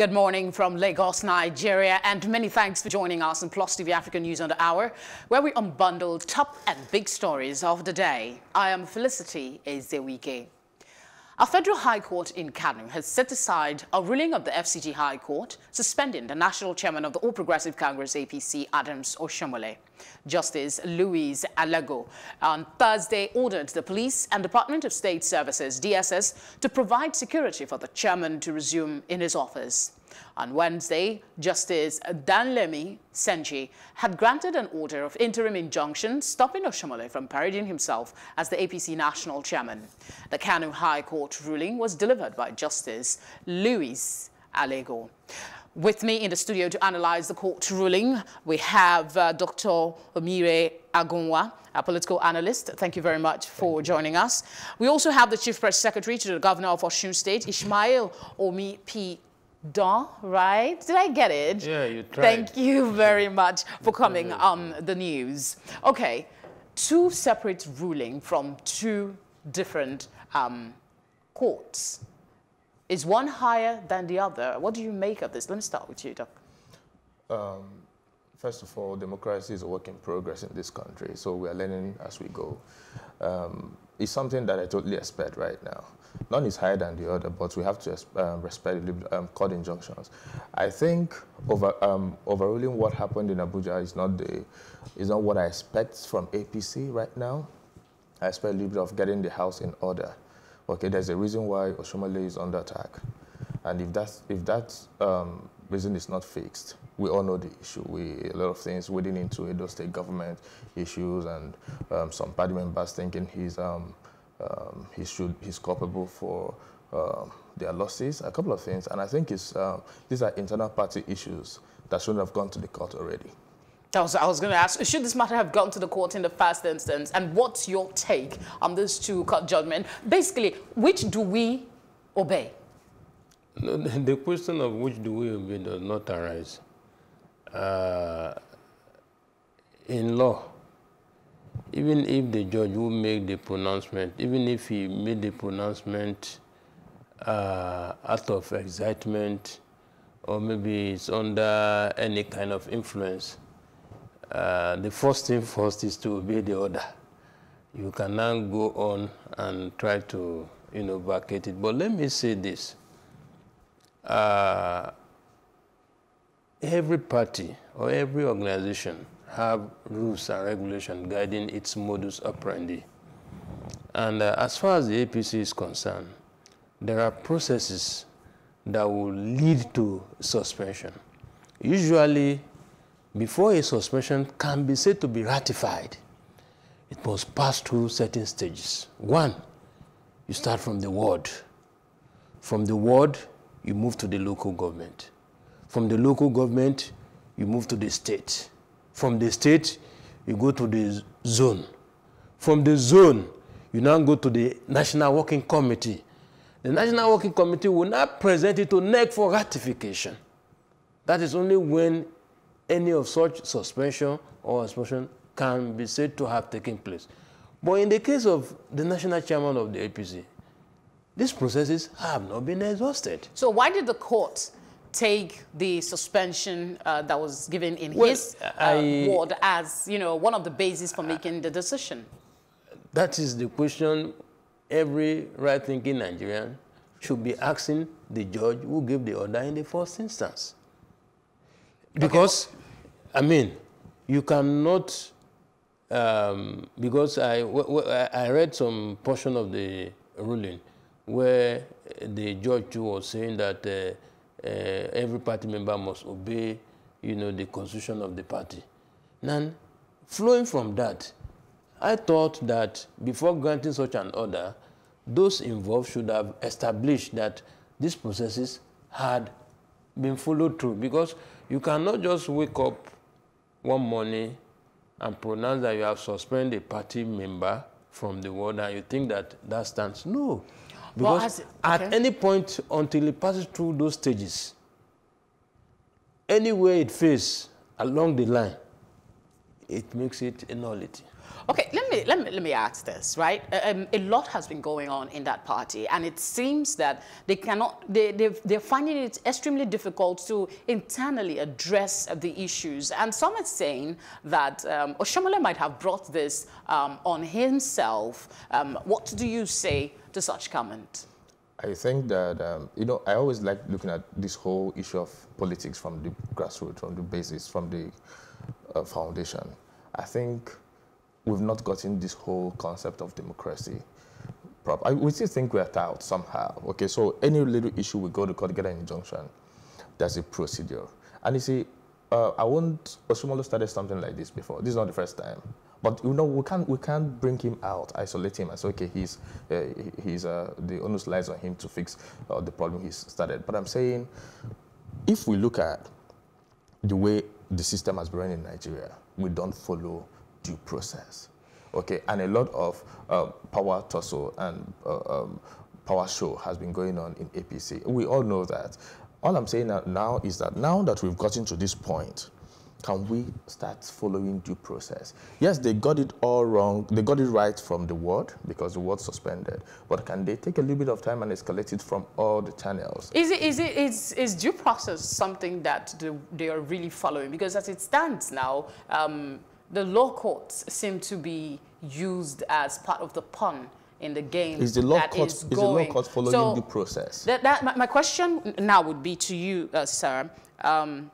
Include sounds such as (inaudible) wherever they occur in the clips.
Good morning from Lagos, Nigeria, and many thanks for joining us on PLOS TV Africa News on the Hour, where we unbundle top and big stories of the day. I am Felicity Ezewike. A federal high court in Kanu has set aside a ruling of the FCG High Court suspending the national chairman of the All Progressive Congress APC, Adams Oshomole. Justice Luis Alago on Thursday ordered the police and Department of State Services, DSS, to provide security for the chairman to resume in his office. On Wednesday, Justice Danlemi Senji had granted an order of interim injunction stopping Oshamole from parading himself as the APC national chairman. The Kanu High Court ruling was delivered by Justice Louis Alego. With me in the studio to analyze the court ruling, we have uh, Dr. Omire Agunwa, a political analyst. Thank you very much for joining us. We also have the Chief Press Secretary to the Governor of Oshun State, Ishmael Omi P. Don, right? Did I get it? Yeah, you tried. Thank you (laughs) very much for coming on the news. Okay, two separate ruling from two different um, courts. Is one higher than the other? What do you make of this? Let me start with you, Doc. Um, first of all, democracy is a work in progress in this country, so we are learning as we go. Um, it's something that I totally expect right now. None is higher than the other, but we have to um, respect um, court injunctions. I think over, um, overruling what happened in Abuja is not the is not what I expect from APC right now. I expect a little bit of getting the house in order okay, there's a reason why Oshomole is under attack. And if, that if that um, reason is not fixed, we all know the issue. We a lot of things wading into Edo state government issues and um, some party members thinking he's um, um, he should he's culpable for um, their losses. A couple of things, and I think it's um, these are internal party issues that shouldn't have gone to the court already. I was, I was going to ask, should this matter have gone to the court in the first instance? And what's your take on these two cut judgment? Basically, which do we obey? No, the question of which do we obey does not arise. Uh, in law, even if the judge will make the pronouncement, even if he made the pronouncement uh, out of excitement, or maybe it's under any kind of influence, uh, the first thing first is to obey the order. You can now go on and try to, you know, vacate it. But let me say this. Uh, every party or every organization have rules and regulation guiding its modus operandi. And uh, as far as the APC is concerned, there are processes that will lead to suspension. Usually, before a suspension can be said to be ratified, it must pass through certain stages. One, you start from the ward. From the ward, you move to the local government. From the local government, you move to the state. From the state, you go to the zone. From the zone, you now go to the National Working Committee. The National Working Committee will now present it to NEC for ratification. That is only when any of such suspension or expulsion can be said to have taken place. But in the case of the national chairman of the APC, these processes have not been exhausted. So why did the court take the suspension uh, that was given in well, his uh, I, ward as, you know, one of the bases for making I, the decision? That is the question every right-thinking Nigerian should be asking the judge who gave the order in the first instance. Because okay. I mean, you cannot, um, because I, I read some portion of the ruling where the judge was saying that uh, uh, every party member must obey, you know, the constitution of the party. Now, flowing from that, I thought that before granting such an order, those involved should have established that these processes had been followed through because you cannot just wake up one morning and pronounce that you have suspended a party member from the world and you think that that stands. No. Because as, okay. at any point until it passes through those stages, anywhere it fails along the line, it makes it a nullity. Okay, let me, let me, let me ask this, right? Uh, um, a lot has been going on in that party, and it seems that they cannot, they, they, are finding it extremely difficult to internally address the issues. And some are saying that um, Oshomole might have brought this um, on himself. Um, what do you say to such comment? I think that, um, you know, I always like looking at this whole issue of politics from the grassroots, from the basis, from the uh, foundation. I think we've not gotten this whole concept of democracy. Proper, I, we still think we're out somehow. Okay, so any little issue we go to court, get an injunction. That's a procedure. And you see, uh, I won't. Osumolo started something like this before. This is not the first time. But you know, we can't we can't bring him out, isolate him, and say, okay, he's uh, he's uh, the onus lies on him to fix uh, the problem he started. But I'm saying, if we look at the way the system has been run in Nigeria, we don't follow due process. Okay, and a lot of uh, power tussle and uh, um, power show has been going on in APC. We all know that. All I'm saying now is that now that we've gotten to this point, can we start following due process? Yes, they got it all wrong. They got it right from the word because the word suspended. But can they take a little bit of time and escalate it from all the channels? Is it is it is, is due process something that they are really following? Because as it stands now, um, the law courts seem to be used as part of the pun in the game is the law that court, is going. the law court following so the process? That, that, my, my, question now would be to you, uh, sir. Um,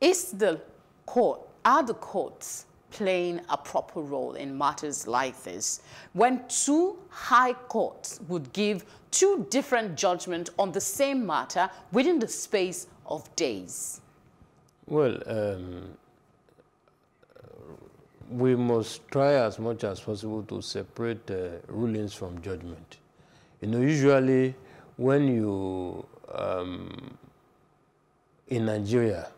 is the court, are the courts playing a proper role in matters like this when two high courts would give two different judgments on the same matter within the space of days? Well, um, we must try as much as possible to separate uh, rulings from judgment. You know, usually when you, um, in Nigeria,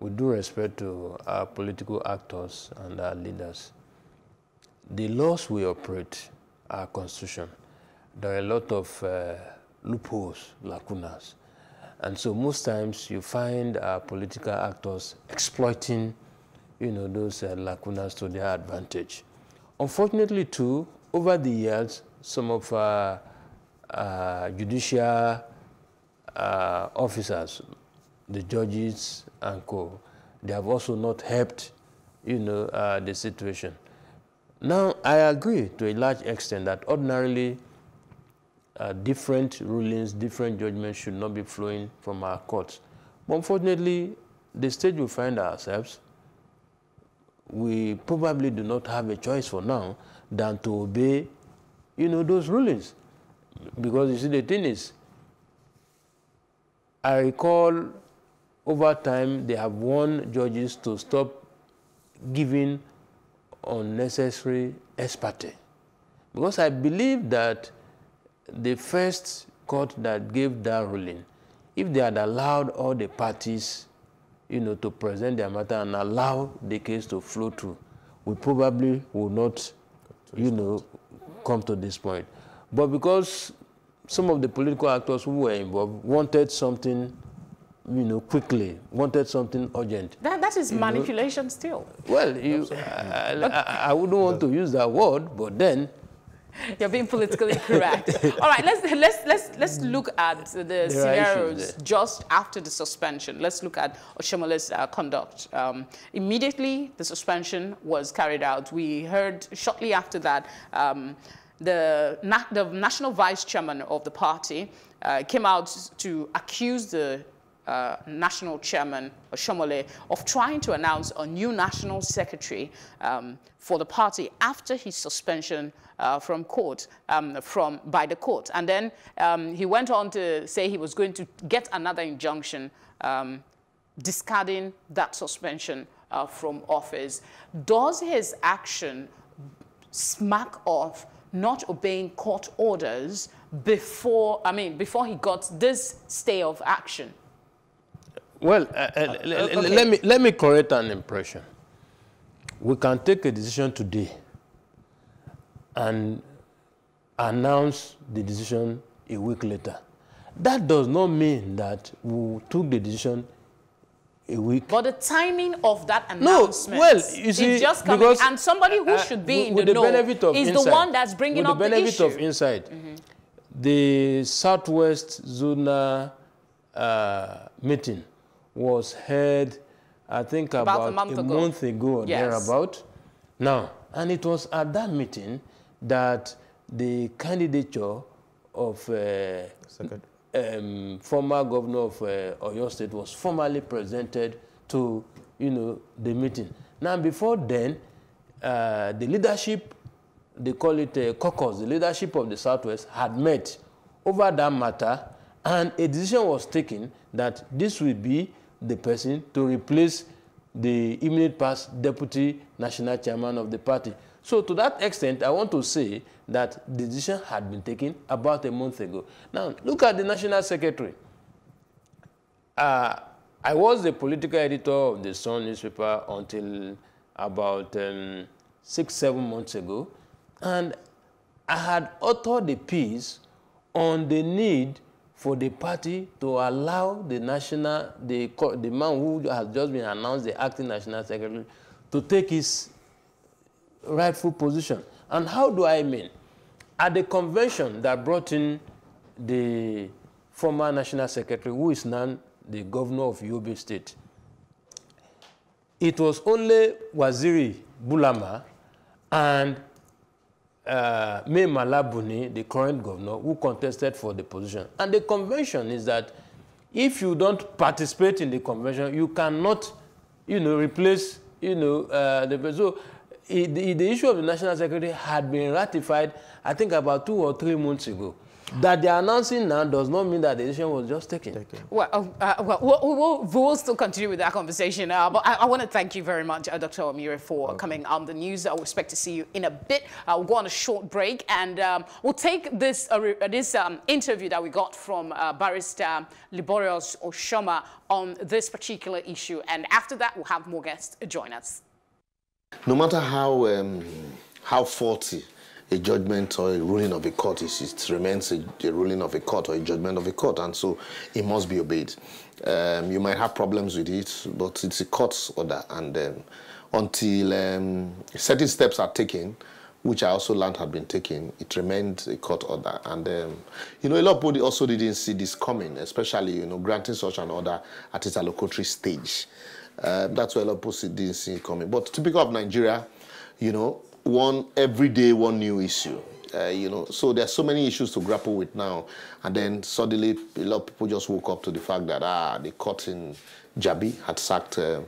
with due respect to our political actors and our leaders, the laws we operate, our constitution, there are a lot of uh, loopholes, lacunas. And so most times you find our political actors exploiting you know, those uh, lacunas to their advantage. Unfortunately, too, over the years, some of uh, uh, judicial uh, officers, the judges and co, they have also not helped, you know, uh, the situation. Now, I agree to a large extent that ordinarily uh, different rulings, different judgments should not be flowing from our courts. But unfortunately, the stage we find ourselves we probably do not have a choice for now than to obey, you know, those rulings. Because you see, the thing is, I recall over time they have warned judges to stop giving unnecessary expertise. Because I believe that the first court that gave that ruling, if they had allowed all the parties you know, to present their matter and allow the case to flow through, we probably will not, you know, come to this point. But because some of the political actors who were involved wanted something you know, quickly, wanted something urgent. That, that is manipulation know. still. Well, you, I, I, I, wouldn't want to use that word, but then you're being politically correct. (laughs) All right, let's let's let's let's look at the scenarios just after the suspension. Let's look at Oshimalu's uh, conduct. Um, immediately, the suspension was carried out. We heard shortly after that. Um, the, the national vice chairman of the party uh, came out to accuse the uh, national chairman Oshomole of trying to announce a new national secretary um, for the party after his suspension uh, from court, um, from, by the court. And then um, he went on to say he was going to get another injunction um, discarding that suspension uh, from office. Does his action smack of not obeying court orders before, I mean, before he got this stay of action? Well, uh, uh, uh okay. let, me, let me correct an impression. We can take a decision today and announce the decision a week later. That does not mean that we took the decision a week. But the timing of that announcement no, well, you see, is just coming. Because, and somebody who uh, uh should be in the, the know is the one that's bringing up the issue. With the benefit of insight, mm -hmm. the Southwest Zona uh, meeting was heard, I think, about, about a, month, a ago. month ago. or yes. thereabout. Now, and it was at that meeting that the candidature of uh, um, former governor of uh, Oyo State was formally presented to, you know, the meeting. Now, before then, uh, the leadership, they call it a caucus, the leadership of the Southwest had met over that matter, and a decision was taken that this will be the person to replace the immediate past deputy national chairman of the party. So to that extent, I want to say that the decision had been taken about a month ago. Now, look at the national secretary. Uh, I was the political editor of the Sun newspaper until about um, six, seven months ago. And I had authored a piece on the need for the party to allow the national, the, the man who has just been announced the acting national secretary, to take his rightful position. And how do I mean? At the convention that brought in the former national secretary, who is now the governor of Yobe State, it was only Waziri Bulama and uh, May Malabuni, the current governor, who contested for the position. And the convention is that if you don't participate in the convention, you cannot, you know, replace, you know, uh, the person. So, the, the issue of the national security had been ratified, I think, about two or three months ago. That they are announcing now does not mean that the decision was just taken. Well, um, uh, well, we'll, still continue with that conversation. Uh, but I, I want to thank you very much, uh, Dr. Amiri, for okay. coming on the news. I will expect to see you in a bit. we'll uh, go on a short break and um, we'll take this uh, uh, this um, interview that we got from barrister Liborios Oshoma on this particular issue. And after that, we'll have more guests join us. No matter how um, how faulty a judgment or a ruling of a court is it remains a, a, ruling of a court or a judgment of a court, and so it must be obeyed. Um, you might have problems with it, but it's a court's order, and um, until um, certain steps are taken, which I also learned had been taken, it remained a court order. And, um, you know, a lot of people also didn't see this coming, especially, you know, granting such an order at its allocatory stage. Uh, that's why a lot of people didn't see it coming. But typical of Nigeria, you know, one every day, one new issue. Uh, you know, so there are so many issues to grapple with now, and then suddenly a lot of people just woke up to the fact that ah, the court in Jabi had sacked um,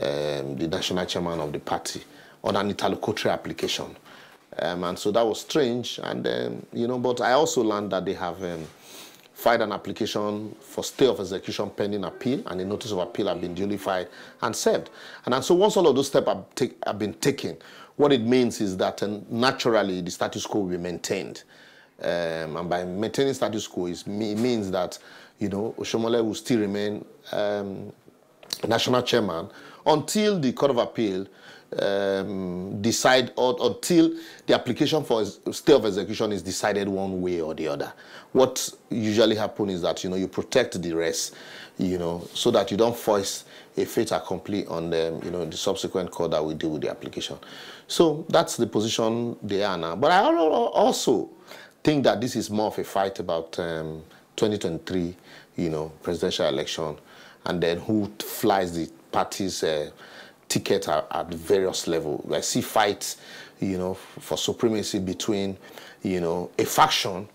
um, the national chairman of the party on an interlocutory application, um, and so that was strange. And you know, but I also learned that they have um, filed an application for stay of execution pending appeal, and a notice of appeal had been duly filed and served. And, and so once all of those steps have, take, have been taken, what it means is that uh, naturally the status quo will be maintained. Um, and by maintaining status quo, it means that, you know, Oshomole will still remain um, national chairman until the Court of Appeal um, decide or, until the application for stay of execution is decided one way or the other. What usually happens is that you know you protect the rest, you know, so that you don't force a fait accompli on the you know the subsequent court that will deal with the application. So that's the position they are now. But I also think that this is more of a fight about um, 2023, you know, presidential election, and then who flies the party's. Uh, ticket at, at various levels. I see fights, you know, for supremacy between, you know, a faction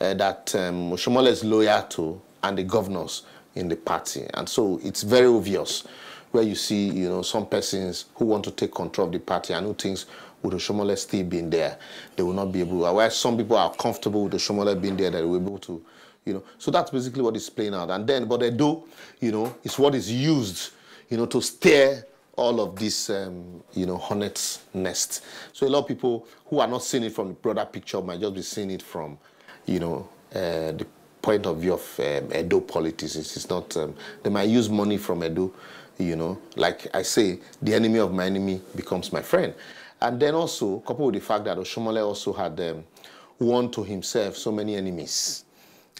uh, that um, is loyal to and the governors in the party. And so it's very obvious where you see, you know, some persons who want to take control of the party and who thinks would Oshomola still being there, they will not be able, uh, where some people are comfortable with Oshomola being there, they will be able to, you know. So that's basically what is playing out. And then, but they do, you know, it's what is used, you know, to steer all of this, um, you know, hornet's nests. So a lot of people who are not seeing it from the broader picture might just be seeing it from, you know, uh, the point of view of um, Edo politics. It's, not, um, they might use money from Edo, you know, like I say, the enemy of my enemy becomes my friend. And then also, coupled with the fact that Oshomole also had um, won to himself so many enemies.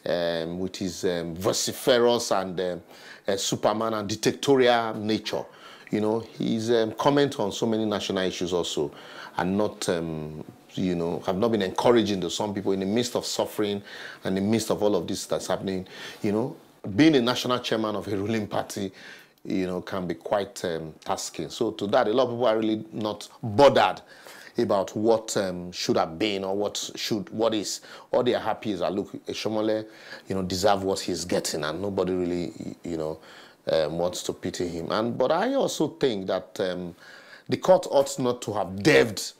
Um, with his um, vociferous and um, uh, Superman and dictatorial nature. you know, his um, comment on so many national issues also are not, um, you know, have not been encouraging to some people in the midst of suffering and in the midst of all of this that's happening. You know, being a national chairman of a ruling party, you know, can be quite um, tasking. So to that, a lot of people are really not bothered about what um, should have been or what should what is all they are happy is that look Shomole you know deserve what he's getting and nobody really you know um, wants to pity him. And But I also think that um, the court ought not to have delved.